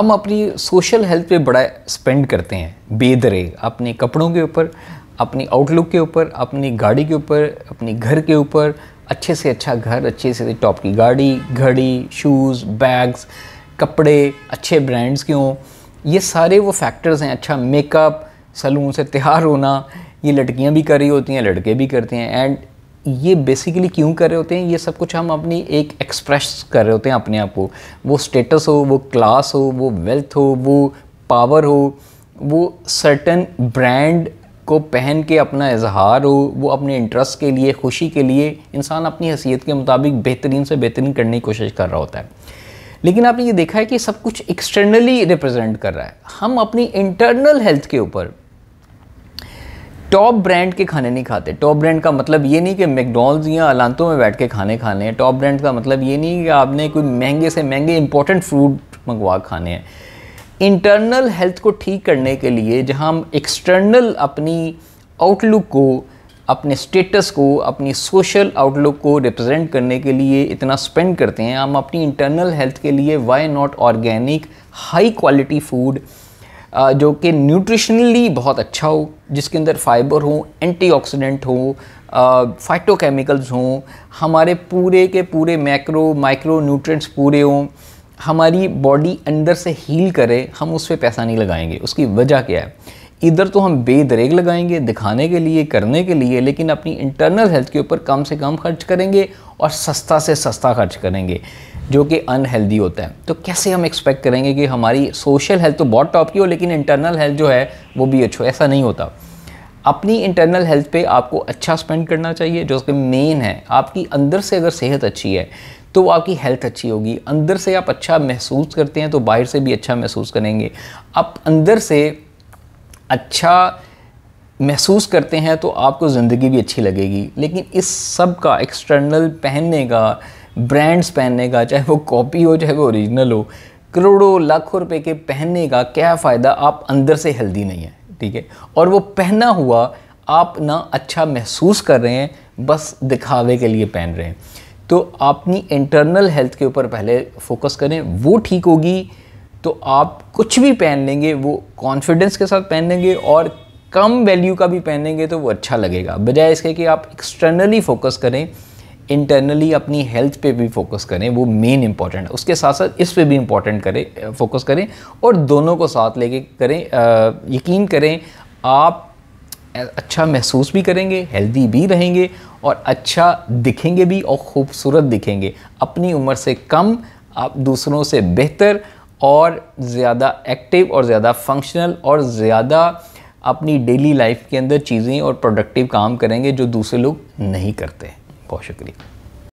हम अपनी social health पे बड़ा स्पेंड करते हैं बेदरे अपने कपड़ों के ऊपर अपनी आउटलुक के ऊपर अपनी गाड़ी के ऊपर अपने घर के ऊपर अच्छे से अच्छा घर अच्छे से टॉप की गाड़ी घड़ी शूज़ बैग्स कपड़े अच्छे ब्रांड्स के हों ये सारे वो फैक्टर्स हैं अच्छा मेकअप सलून से तैयार होना ये लड़कियां भी कर रही होती हैं लड़के भी करते हैं एंड ये बेसिकली क्यों कर रहे होते हैं ये सब कुछ हम अपनी एक एक्सप्रेस कर रहे होते हैं अपने आप को वो स्टेटस हो वो क्लास हो वो वेल्थ हो वो पावर हो वो सर्टन ब्रांड को पहन के अपना इजहार हो वो अपने इंटरेस्ट के लिए खुशी के लिए इंसान अपनी हसीियत के मुताबिक बेहतरीन से बेहतरीन करने की कोशिश कर रहा होता है लेकिन आपने ये देखा है कि सब कुछ एक्सटर्नली रिप्रेजेंट कर रहा है हम अपनी इंटरनल हेल्थ के ऊपर टॉप ब्रांड के खाने नहीं खाते टॉप ब्रांड का मतलब ये नहीं कि मैकडोनल्ड्स या अलांतों में बैठ के खाने खाने हैं टॉप ब्रांड का मतलब ये नहीं कि आपने कोई महंगे से महंगे इंपॉर्टेंट फ्रूट मंगवा खाने हैं इंटरनल हेल्थ को ठीक करने के लिए जहाँ हम एक्सटर्नल अपनी आउटलुक को अपने स्टेटस को अपनी सोशल आउटलुक को रिप्रेजेंट करने के लिए इतना स्पेंड करते हैं हम अपनी इंटरनल हेल्थ के लिए why not organic high quality food जो कि न्यूट्रिशनली बहुत अच्छा हो जिसके अंदर फाइबर हो एंटीऑक्सीडेंट हो फाइटोकेमिकल्स हों हमारे पूरे के पूरे मैक्रो माइक्रो न्यूट्रिएंट्स पूरे हों हमारी बॉडी अंदर से हील करे हम उस पर पैसा नहीं लगाएंगे उसकी वजह क्या है इधर तो हम बेदरेग लगाएंगे दिखाने के लिए करने के लिए लेकिन अपनी इंटरनल हेल्थ के ऊपर कम से कम खर्च करेंगे और सस्ता से सस्ता खर्च करेंगे जो कि अनहेल्दी होता है तो कैसे हम एक्सपेक्ट करेंगे कि हमारी सोशल हेल्थ तो बहुत टॉप की हो लेकिन इंटरनल हेल्थ जो है वो भी अच्छा ऐसा नहीं होता अपनी इंटरनल हेल्थ पे आपको अच्छा स्पेंड करना चाहिए जो कि मेन है आपकी अंदर से अगर सेहत अच्छी है तो आपकी हेल्थ अच्छी होगी अंदर से आप अच्छा महसूस करते हैं तो बाहर से भी अच्छा महसूस करेंगे आप अंदर से अच्छा महसूस करते हैं तो आपको ज़िंदगी भी अच्छी लगेगी लेकिन इस सब का एक्सटर्नल पहनने का ब्रांड्स पहनने का चाहे वो कॉपी हो चाहे वो ओरिजिनल हो करोड़ों लाखों रुपए के पहनने का क्या फ़ायदा आप अंदर से हेल्दी नहीं है ठीक है और वो पहना हुआ आप ना अच्छा महसूस कर रहे हैं बस दिखावे के लिए पहन रहे हैं तो अपनी इंटरनल हेल्थ के ऊपर पहले फोकस करें वो ठीक होगी तो आप कुछ भी पहन लेंगे वो कॉन्फिडेंस के साथ पहन लेंगे और कम वैल्यू का भी पहनेंगे तो वो अच्छा लगेगा बजाय इसके कि आप एक्सटर्नली फोकस करें इंटरनली अपनी हेल्थ पे भी फोकस करें वो मेन इंपॉर्टेंट है उसके साथ साथ इस पे भी इम्पॉर्टेंट करें फोकस करें और दोनों को साथ लेके करें आ, यकीन करें आप अच्छा महसूस भी करेंगे हेल्दी भी रहेंगे और अच्छा दिखेंगे भी और ख़ूबसूरत दिखेंगे अपनी उम्र से कम आप दूसरों से बेहतर और ज़्यादा एक्टिव और ज़्यादा फंक्शनल और ज़्यादा अपनी डेली लाइफ के अंदर चीज़ें और प्रोडक्टिव काम करेंगे जो दूसरे लोग नहीं करते बहुत शुक्रिया